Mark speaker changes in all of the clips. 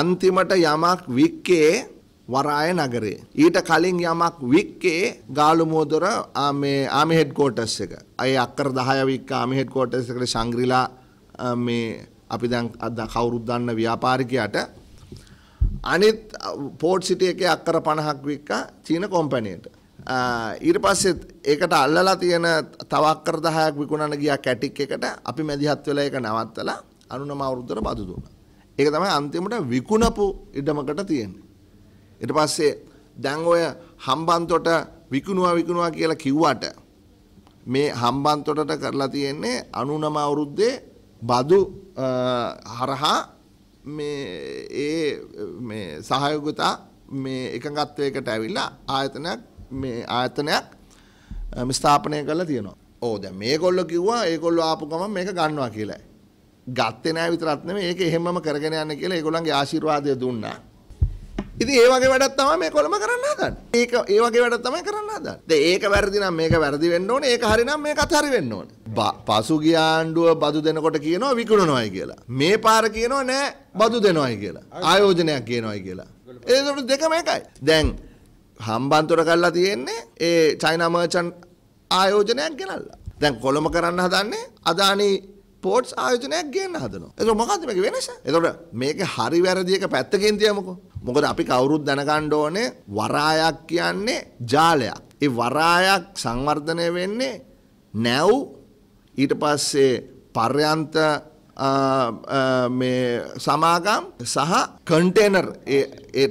Speaker 1: අන්තිමට යමක් වික්කේ වරාය නගරේ. ඊට කලින් යමක් වික්කේ ගාලුමෝදොර මේ ආමි හෙඩ් කෝටස් එක. අය අක්කර 10 වික්ක ආමි හෙඩ් කෝටස් එකට ශාංග්‍රීලා මේ අපි දැන් අද කවුරුත් දන්න ව්‍යාපාරිකයාට අනිත් පෝට් සිටි එකේ අක්කර 50ක් වික්කා චීන කම්පැනියට. ඊට පස්සෙත් ඒකට අල්ලලා තියෙන තව අක්කර 10ක් විකුණන්න ගියා කැටික් එකට අපි මැදිහත් වෙලා ඒක නවත්තලා අනුනම අවුරුද්දට බදු දුන්නා. ඒක තමයි අන්තිමට විකුණපු ඉඩමකට තියෙන්නේ. ඊට පස්සේ දැන් ඔය හම්බන්තොට විකුණුවා විකුණුවා කියලා කිව්වට මේ හම්බන්තොටට කරලා තියෙන්නේ 99 අවුරුද්දේ බදු හරහා මේ ඒ මේ සහයෝගතා මේ එකඟත්වයකට ඇවිල්ලා ආයතනයක් මේ ආයතනයක් ස්ථාපනය කරලා තියෙනවා. ඕ දැන් මේගොල්ලෝ කිව්වා ඒගොල්ලෝ ආපු ගමන් මේක ගන්නවා කියලා. ගත්තේ නැහැ විතරක් නෙමෙයි ඒක එහෙමම කරගෙන යන්න කියලා ඒගොල්ලන්ගේ ආශිර්වාදය දුන්නා. ඉතින් ඒ වගේ වැඩක් තමයි මේ කොළඹ කරන්න හදන්නේ. ඒක ඒ වගේ වැඩක් තමයි කරන්න හදන්නේ. දැන් ඒක වැරදි නම් මේක වැරදි වෙන්න ඕනේ. ඒක හරි නම් මේකත් හරි වෙන්න ඕනේ. පසුගිය ආණ්ඩුව බදු දෙනකොට කියනවා විකුණනවායි කියලා. මේ පාර කියනවා නෑ බදු දෙනවායි කියලා. ආයෝජනයක් කියනවායි කියලා. ඒකට දෙකම එකයි. දැන් හම්බන්තොට කරලා තියෙන්නේ ඒ චයිනා මර්චන්ට් ආයෝජනයක් ගෙනල්ලා. දැන් කොළඹ කරන්න හදන්නේ අදානි ස්පෝර්ට්ස් ආයෝජනයක් ගේන්න හදනවා. ඒක මොකද්ද මේක වෙනස? එතකොට මේක හරි වැරදි එක පැත්තකින් තියමුකෝ. මොකද අපි කවුරුත් දැනගන්න ඕනේ වරායක් කියන්නේ ජාලයක්. ඒ වරායක් සංවර්ධනය වෙන්නේ නැව් ඊට පස්සේ පර්යන්ත සමාගම් සහ කන්ටේනර් ඒ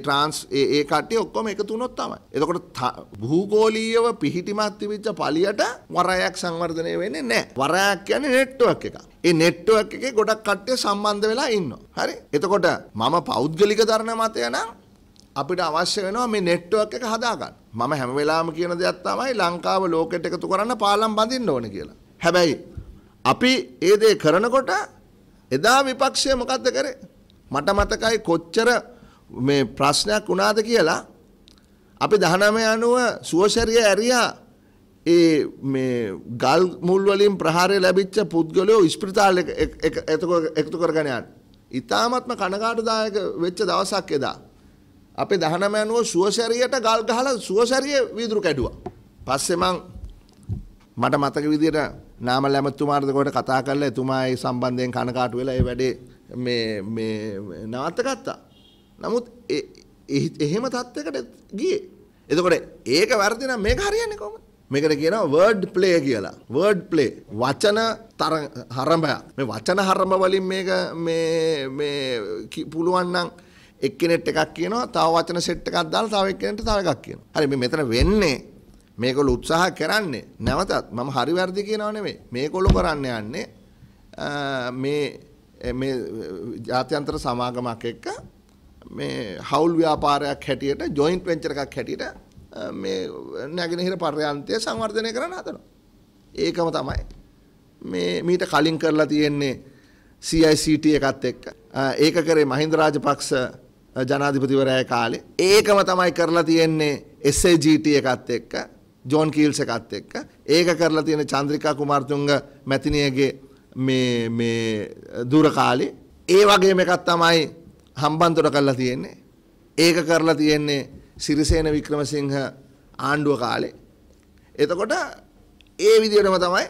Speaker 1: ට්‍රන්ස් ඒ කටය ඔක්කොම එක තුනොත් තමයි. එතකොට භූගෝලීව පිහිටිමත් තිවිච්ච පලියට වරයක් සංවර්ධනය වෙන්නේ නෑ වරයක් යන නෙට්ටුවක් එක. ඒ නෙට්ටුවක් එක ගොඩක් කට්ටය සම්බන්ධ වෙලා ඉන්න. හරි එතකොට මම පෞද්ගලික දරණ මතය නම් අපිට අවශ්‍ය වෙනවා මේ නෙට්ටුවක් එක හදාගන්න. මම හැම වෙලාම කියන දෙයක් තමයි ලංකාව ලෝකෙට එකතු කරන්න පාලම් බඳින්න ඕන කියලා. හැබැයි අපි ඒ දේ කරනකොට එදා විපක්ෂය මොකක්ද කරේ මට මතකයි කොච්චර මේ ප්‍රශ්නයක් වුණාද කියලා අපි 19 අනුව සුවශරිය ඇරියා ඒ මේ ගල් මුල් වලින් ප්‍රහාරය ලැබිච්ච පුද්ගලයෝ ඉස්පිරිතාල එකතු කරගෙන යන. ඊ타මත්ම කනගාටුදායක වෙච්ච දවසක් එදා. අපේ 19 අනුව සුවශරියට ගල් ගහලා සුවශරිය වීදුරු කැඩුවා. පස්සේ මං මට මතක විදිහට නාමල් ඇමතුමාට කොට කතා කරලා එතුමා ඒ සම්බන්ධයෙන් කනකාටු වෙලා ඒ වැඩේ මේ මේ නවත්තගත්තා. නමුත් එහෙම තත්ත්වයකට ගියේ. එතකොට ඒක වැරදි නම් මේක හරියන්නේ කොහොමද? මේකට කියනවා වර්ඩ් ප්ලේ කියලා. වර්ඩ් ප්ලේ වචන හරඹයක්. මේ වචන හරඹ වලින් මේක මේ මේ පුළුවන් නම් එක්කෙනෙක් එකක් කියනවා, තව වචන සෙට් එකක් දාලා තව එක්කෙනෙක්ට තව එකක් කියනවා. හරි මේ මෙතන වෙන්නේ මේගොල්ලෝ උත්සාහ කරන්නේ නැවතත් මම හරි වැරදි කියනව නෙමෙයි. මේගොල්ලෝ කරන්න යන්නේ මේ මේ ජාත්‍යන්තර සමාගමක් එක්ක මේ හවුල් ව්‍යාපාරයක් හැටියට ජොයින්ට් වෙන්චර් එකක් හැටියට මේ නැගෙනහිර පර්යන්තය සංවර්ධනය කරන්න හදනවා. ඒකම තමයි මේ මීට කලින් කරලා තියෙන්නේ CICT එකත් එක්ක. ඒක කරේ මහින්ද රාජපක්ෂ ජනාධිපතිවරයා කාලේ. ඒකම තමයි කරලා තියෙන්නේ SAGT එකත් එක්ක. ජෝන් කීල්ස එකත් එක්ක ඒක කරලා තියෙන චන්ද්‍රිකා කුමාර්තුංග මැතිනියගේ මේ මේ දුර කාලේ ඒ වගේම එකක් තමයි හම්බන්තොට කරලා තියෙන්නේ ඒක කරලා තියෙන්නේ සිරිසේන වික්‍රමසිංහ ආණ්ඩුව කාලේ එතකොට ඒ විදිහටම තමයි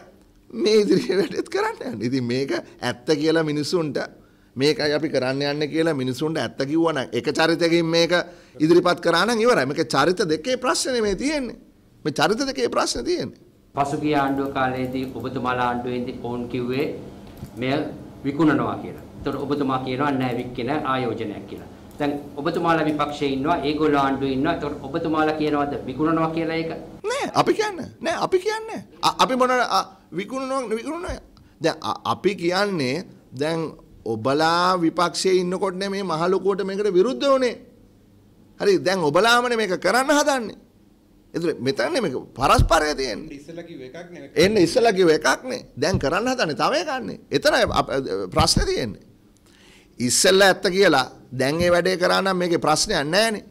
Speaker 1: මේ ඉදිරියට වැඩෙත් කරන්න යන්නේ. ඉතින් මේක ඇත්ත කියලා මිනිසුන්ට මේකයි අපි කරන්න යන්නේ කියලා මිනිසුන්ට ඇත්ත කිව්වනම් එක චරිතකින් මේක ඉදිරිපත් කරා නම් ඉවරයි. මේක චරිත දෙකේ ප්‍රශ්නේ මේ තියෙන්නේ. මේ චරිත දෙකේ ප්‍රශ්න තියෙන්නේ. පසුගිය ආණ්ඩුව කාලයේදී ඔබතුමාලා ආණ්ඩුවේදී ඕන් කිව්වේ මෙය විකුණනවා කියලා. එතකොට ඔබතුමා කියනවා නැහැ වික්කෙන ආයෝජනයක් කියලා. දැන් ඔබතුමාලා විපක්ෂයේ ඉන්නවා, ඒගොල්ලෝ ආණ්ඩුවේ ඉන්නවා. එතකොට ඔබතුමාලා කියනවාද විකුණනවා කියලා ඒක? නෑ, අපි කියන්නේ. නෑ, අපි කියන්නේ. අපි මොන විකුණනවා විකුණනවා. දැන් අපි කියන්නේ දැන් ඔබලා විපක්ෂයේ ඉන්නකොට මේ මහ ලොකුවට මේකට විරුද්ධ වුණේ. හරි, දැන් ඔබලාමනේ මේක කරන්න හදන්නේ. එතන මෙතන මේක පරස්පරය තියෙන්නේ. ඉස්සලා කිව්ව එකක් නේ. එන්න ඉස්සලා කිව්ව එකක් නේ. දැන් කරන්න හදන්නේ තව එකක් නේ. එතනයි ප්‍රශ්නේ තියෙන්නේ. ඉස්සලා ඇත්ත කියලා දැන් ඒ වැඩේ කරා නම් මේකේ ප්‍රශ්නයක් නැහැනේ.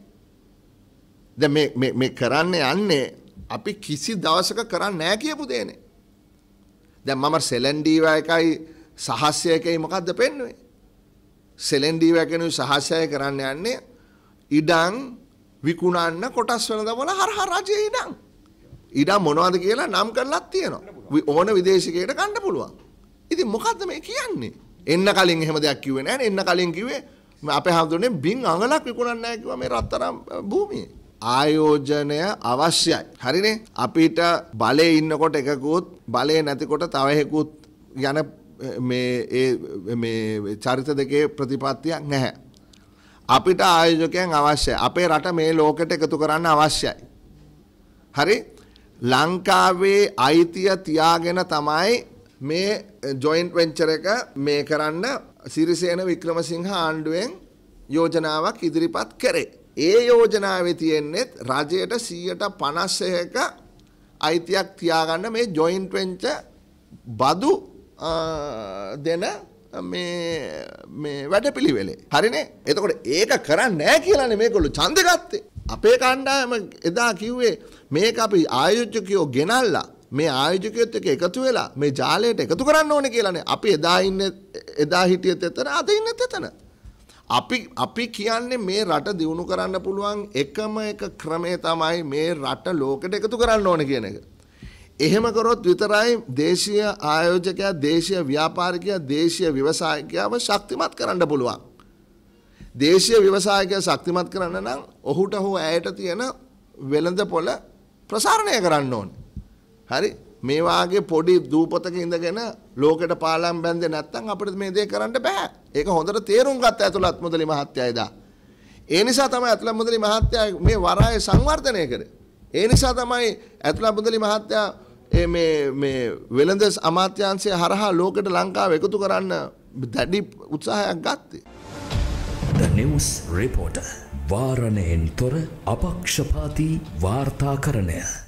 Speaker 1: දැන් මේ මේ මේ කරන්න යන්නේ අපි කිසි දවසක කරන්නේ නැහැ කියපු දෙයනේ. දැන් මම සෙලෙන්ඩීවා එකයි සහස්ය එකයි මොකද්ද පෙන්වන්නේ? සෙලෙන්ඩීවා කෙනුයි සහස්යය කරන්න යන්නේ ඉඩම් විකුණන්න කොටස් වන දවල හරහා රජයේ ඉඩම්. ඉඩම් මොනවද කියලා නම් කරලත් තියෙනවා. ඕන විදේශිකයට ගන්න පුළුවන්. ඉතින් මොකද්ද මේ කියන්නේ? එන්න කලින් එහෙම දෙයක් කිව්වේ නැහැ. එන්න කලින් කිව්වේ අපේ හැමදෙන්නේ බින් අඟලක් විකුණන්න නැහැ කිව්වා මේ රත්තරන් භූමියේ. ආයෝජනය අවශ්‍යයි. හරිනේ? අපිට බලේ ඉන්නකොට එකකුත් බලේ නැතිකොට තව එකකුත් යන මේ ඒ මේ චරිත දෙකේ ප්‍රතිපත්තියක් නැහැ. අපිට ආයෝජකයන් අවශ්‍යයි. අපේ රට මේ ලෝකෙට එකතු කරන්න අවශ්‍යයි. හරි? ලංකාවේ අයිතිය තියාගෙන තමයි මේ ජොයින්ට් වෙන්චර් එක මේ කරන්න සිරිසේන වික්‍රමසිංහ ආණ්ඩුවෙන් යෝජනාවක් ඉදිරිපත් කරේ. ඒ යෝජනාවේ තියෙන්නේත් රජයට 151ක අයිතියක් තියාගන්න මේ ජොයින්ට් වෙන්චර් බදු දෙන මේ වැඩ පිළිවෙලේ. හරිනේ එතකොට ඒක කරන්න නෑ කියලානේ මේගොල්ලු ඡන්ද ගත්තේ. අපේ කණ්ඩායම එදා කිව්වේ මේක අපි ආයෝජකයෝ ගෙනල්ලා මේ ආයෝජකයොත් එක්ක එකතු වෙලා මේ ජාලයට එකතු කරන්න ඕනේ කියලානේ. අපි එදා ඉන්නේ එදා හිටියත් එතන අද ඉන්නත් එතන. අපි අපි කියන්නේ මේ රට දියුණු කරන්න පුළුවන් එකම එක ක්‍රමය තමයි මේ රට ලෝකෙට එකතු කරන්න ඕනේ කියන එක. එහෙම කරොත් විතරයි දේශීය ආයෝජකයා දේශීය ව්‍යාපාරිකයා දේශීය ව්‍යවසායකයාව ශක්තිමත් කරන්න පුළුවන්. දේශීය ව්‍යවසායකයා ශක්තිමත් කරන්න නම් ඔහුට හෝ ඇයට තියෙන වෙළඳ පොළ ප්‍රසාරණය කරන්න ඕනේ. හරි මේ වාගේ පොඩි දූපතක ඉඳගෙන ලෝකෙට පාලම් බැන්දේ නැත්නම් අපිට මේ දේ කරන්න බෑ. ඒක හොඳට තේරුම් ගත්ත ඇතුළත් මුදලි මහත්තයයිදා. ඒ නිසා තමයි ඇතුළත් මුදලි මහත්තයා මේ වරාය සංවර්ධනය කරේ. ඒ නිසා තමයි ඇතුළත් මුදලි මහත්තයා මේ වෙළඳ අමාත්‍යන්සේ හරහා ලෝකට ලංකාව එකතු කරන්න දැඩි උත්සාහයක් ගත්තේ. නිවස් රිපෝට වාරණයෙන් තොර අපක්ෂපාති වාර්තා කරණය.